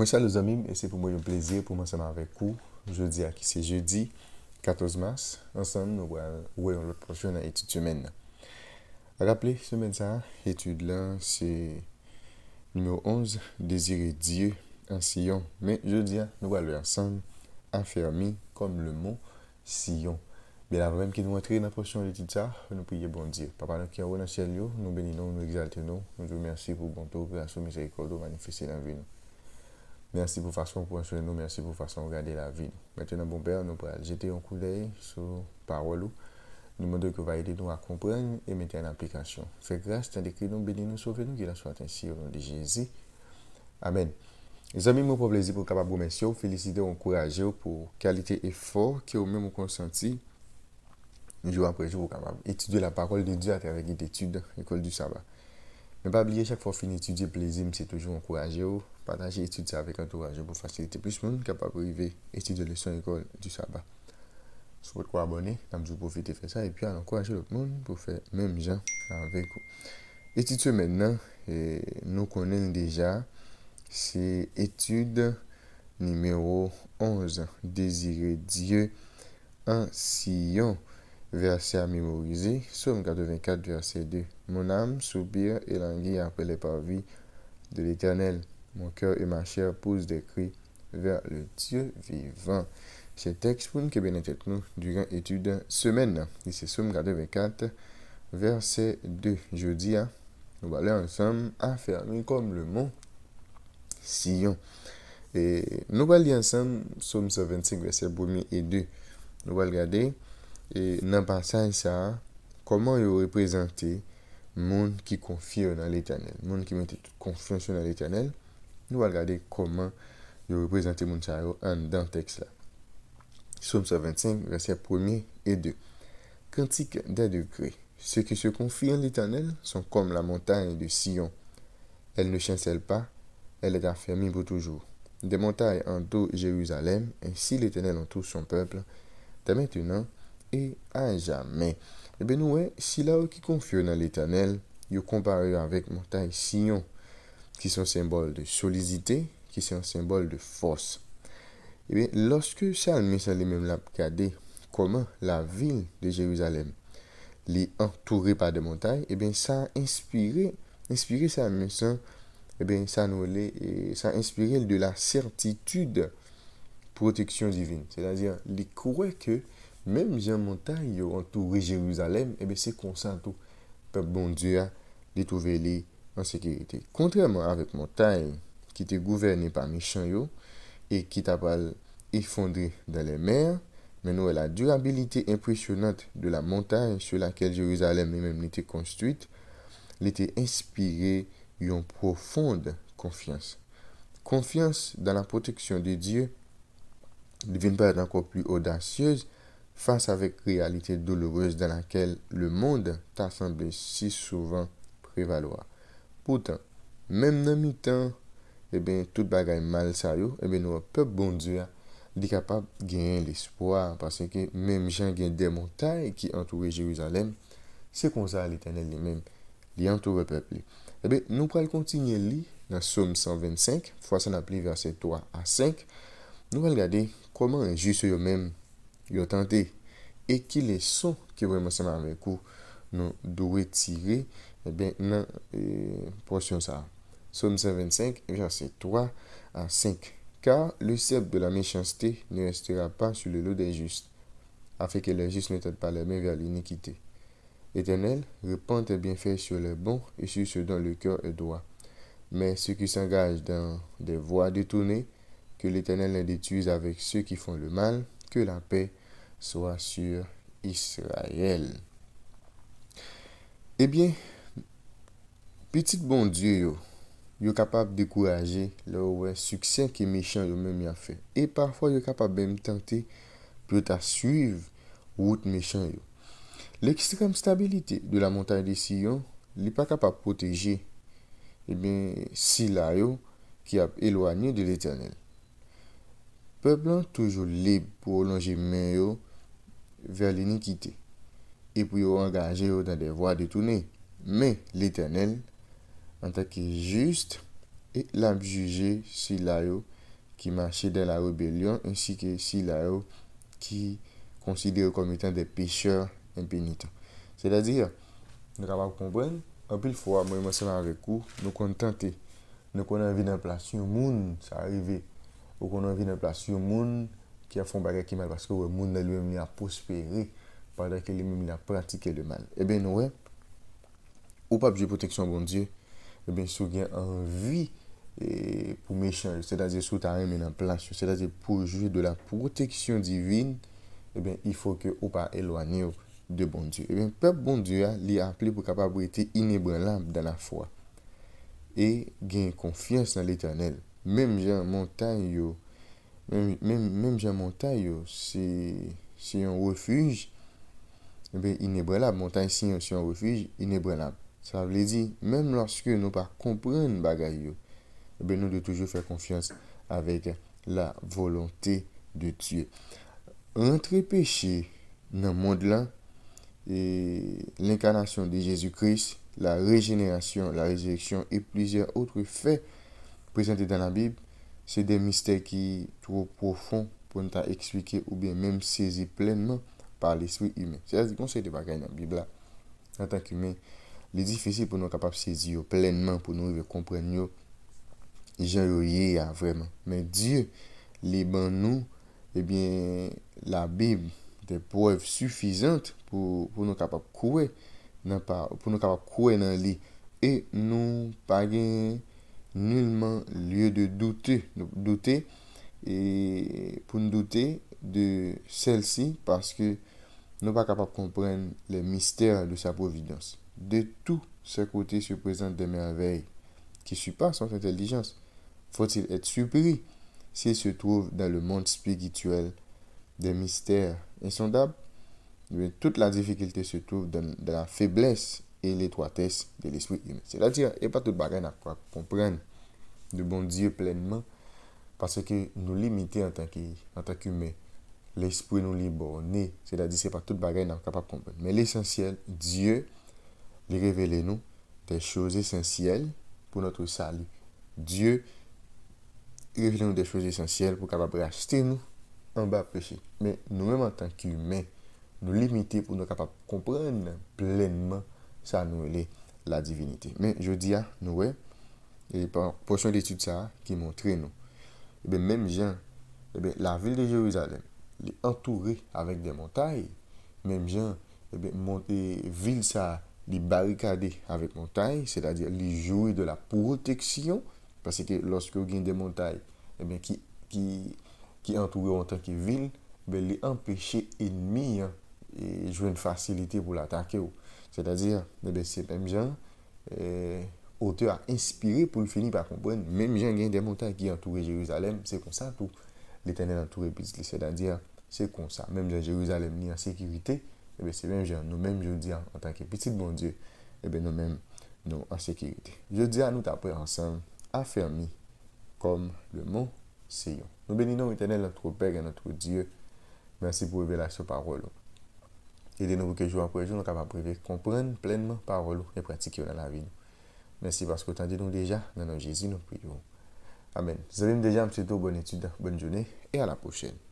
Bonsoir les amis, c'est pour moi un plaisir pour moi ça avec vous. Jeudi, qui c'est jeudi 14 mars. Ensemble, nous voyons l'autre prochaine étude semaine. Rappelez, semaine ça, étude là, c'est numéro 11, désirer Dieu en Sion. Mais jeudi, hein, nous allons ensemble, enfermé comme le mot Sion. Bien avant même que nous entrions dans la prochaine étude ça, nous prions bon Dieu. Papa, nous sommes dans le ciel, nous bénissons, nous exaltons, nous vous remercions pour bon tour, grâce au miséricorde manifesté dans la vie. Merci pour façon de sur nous, merci pour façon regarder la vie. Maintenant, bon Père, nous allons jeter un coup d'œil sur parole. Nous demandons que vous aider nous à comprendre et mettre en application. Fais grâce, t'as décrit nous, bénis nous, sauver nous, qu'il en soit ainsi au nom de Jésus. Amen. Les amis, moi, pour plaisir, pour capable remercier, féliciter, encourager pour qualité et fort que vous même consenti jour après jour, capable étudier la parole de Dieu à travers l'étude, l'école du sabbat. Mais pas oublier, chaque fois fini étudier plaisir, c'est toujours encourager. Partager l'étude avec entourage pour faciliter plus de monde capable d'arriver à étudier les leçons école du sabbat. Si vous abonner, abonné, vous pouvez profiter de faire ça et puis encourager le monde pour faire même gens avec vous. Étudier maintenant, nous connaissons déjà, c'est études numéro 11, Désirer Dieu en sillon. Verset a memorize, Somme grade 24, verset 2. Mon am soubir e langi apelé parvi de l'Eternel. Mon kèr e ma chèr pouz de kri ver le Diyo vivant. Se tekspoun ke benetet nou duran etude semen. Disse somme grade 24, verset 2. Jodi a, nou balè ansem a fermi kom le moun Siyon. E nou balè ansem somme sa 25, verset 1 et 2. Nou balè ansem E nan pa sa yon sa, koman yon reprezenti moun ki konfiyon nan l'Etanel. Moun ki mwen te konfiyon son nan l'Etanel, nou al gade koman yon reprezenti moun sa yo an dan teks la. Sonsa 25, verset 1 et 2. Kantik den dekri. Se ki se konfiyon l'Etanel, son kom la montay de Sion. El ne chansel pa, el et a fermi pou toujou. De montay an tou Jeruzalem, en si l'Etanel an tou son pepl, ta mette nan, e a jamen. E ben nou e, sila ou ki kon fyo nan l'Eternel, yo kompare avèk montay sinyon, ki son symbol de solizite, ki son symbol de fos. E eh ben, loske sa anmisen li men la kade, koman la vil de Jérusalem li entouré pa de montay, e eh ben sa inspiré sa anmisen, e ben sa anmisen de la certitude proteksyon divin. Se la zir, li kouè ke Même si Montagne, yo, entouré Jérusalem, et eh c'est comme bon Dieu a trouvé les en sécurité. Contrairement avec Montagne, qui était gouverné par Michel yo, et qui t'a effondré dans les mers, mais nous, la durabilité impressionnante de la montagne sur laquelle Jérusalem elle-même était construite, l'était inspirée une profonde confiance. Confiance dans la protection de Dieu devient pas encore plus audacieuse Fas avèk realite doulourese Dan akèl le moun eh eh bon de Ta sanbe si souvan Prevalwa Poutan, mèm nan mi tan Eben, tout bagay mal sa yo Eben, nou pep bondu ya Li kapap gen l'espoir Pase ke mèm jan gen demontaj Ki antouwe Jeruzalem Se konza l'etanel li mèm Li antouwe pep li Eben, eh nou pral kontinye li Nan soum 125 Fwa san ap li verset 3 a 5 Nou pral gade koman jise yo mèm Et qui les ki qui ki wè mwen seman mwen nous nou tirer. tire e ben nan e, Somme 125, verset 3 à 5. Car le cèpe de la méchanceté ne restera pas sur le lot des justes, afin que les justes ne têtent pas les mains vers l'iniquité. Éternel, repends tes bienfaits sur les bons et sur ceux dont le cœur est droit. Mais ceux qui s'engagent dans des voies détournées, que l'Éternel les détruise avec ceux qui font le mal, que la paix Swa sur Yisrael. E eh bie, Petit bon die yo, yo kapap dekouraje le ouwe suksen ki mechan yo mèm ya fe. E parfwa yo kapap bèm tante ple ta suyv wout mechan yo. L'ekstrem stabilite de la montagne de Sion li pa kapap proteje e eh bie Sila yo ki ap elwanyo de l'Eternel. Peblan toujou li pou o longe men yo vers l'iniquité, et puis engager dans des voies détournées. Mais l'Éternel, en tant que juste, et l'a jugé Silayo qui marchait dans la rébellion, ainsi que Silayo qui considère comme étant des pécheurs impénitents. C'est-à-dire, nous avons compris en plus fois, moi, je avec vous, nous contenter. Nous avons envie d'un place le monde, ça arrive. Nous avons envie d'un place le monde, ki a fon bagay ki mal, paske wè, moun lè lè mèm lè a posperi, padè ke lè mèm lè a pratike lè mal. E eh ben, wè, ou pa bjè proteksyon bon djè, e eh ben, sou gen anvi, eh, pou mechany, sè da zè sou tarè mè nan plasyon, sè da zè pou jè de la proteksyon divin, e ben, i fò ke ou pa elwanyou de bon djè. E ben, pep bon djè a, li a ap li pou kapabri te inebre lam dan la fwa, e gen konfians nan l'eternel, mèm gen montanyou Même, même, même jan eh c'est un refuge inébranlable. Mon refuj, c'est un Montagne si Ça veut refuge même ça nous ne même pas nous choses, eh nous devons toujours faire confiance avec de toujours faire la volonté de Dieu. Entre péché' dans le monde, l'incarnation de Jésus-Christ, la régénération, la résurrection et plusieurs autres faits présentés dans la Bible Se de mistè ki tro profon pou nou ta ekswike ou bè mèm sezi plènman pa li swi imè. Se la di konsey de bagay nan Bibla. Nan tank imè, li difisil pou nou kapap sezi yo plènman pou nou yon kompren yo. Jè yo yè ya vreman. Men diye, li ban nou, e eh bèm, la Bib de poev sufizant pou nou kapap kouè nan li. E nou pagè. nullement lieu de douter, de douter et pour ne douter de celle-ci parce que nous pas capable de comprendre les mystères de sa providence. De tout ce côtés se présentent des merveilles qui surpassent son intelligence. Faut-il être surpris s'il se trouve dans le monde spirituel des mystères insondables? Eh toute la difficulté se trouve dans la faiblesse et l'étroitesse de l'esprit humain. C'est-à-dire, il n'y a pas tout bagay à comprendre de bon Dieu pleinement parce que nous limiter en tant qu'humain, L'esprit nous liborne, c'est-à-dire, c'est pas tout bagay à capable comprendre. Mais l'essentiel, Dieu, il révèle nous des choses essentielles pour notre salut. Dieu révèle nous des choses essentielles pour capable racheter nous en bas péché. Mais nous-mêmes en tant qu'humains, nous limiter pour nous capable comprendre pleinement ça nous est la divinité. Mais je dis à nous, et par portion d'étude ça qui montre nous, eh même gens eh et la ville de Jérusalem est entourée avec des montagnes. Même gens eh et ben mon, ville ça les barricadée avec montagnes, c'est-à-dire les jouer de la protection, parce que lorsque vous avez des montagnes et qui, qui, qui entourent en tant que ville, les empêcher ennemi hein, et jouer une facilité pour l'attaquer. C'est-à-dire, c'est même Jean, euh, auteur inspiré pour le finir par comprenne, même Jean gagne des montants qui entourent Jérusalem, c'est comme ça tout, l'Eternel entoure Piscis, c'est-à-dire, c'est comme ça, même Jean Jérusalem n'est en sécurité, eh c'est même Jean, nous-mêmes, je vous dis, en tant que petit bon Dieu, eh nous-mêmes, nous, en sécurité. Je vous dis à nous d'apprendre ensemble, affermi, comme le mot, c'est yon. Nous bénissons l'Eternel, notre père et notre Dieu, merci pour votre parole. et de nouveau que jour après jour, nous sommes capables de comprendre pleinement paroles parole et pratiques dans la vie. Merci parce que tu nous déjà, dans Jésus, nous prions. Amen. Vous avez déjà un petit peu bonne étude, bonne journée et à la prochaine.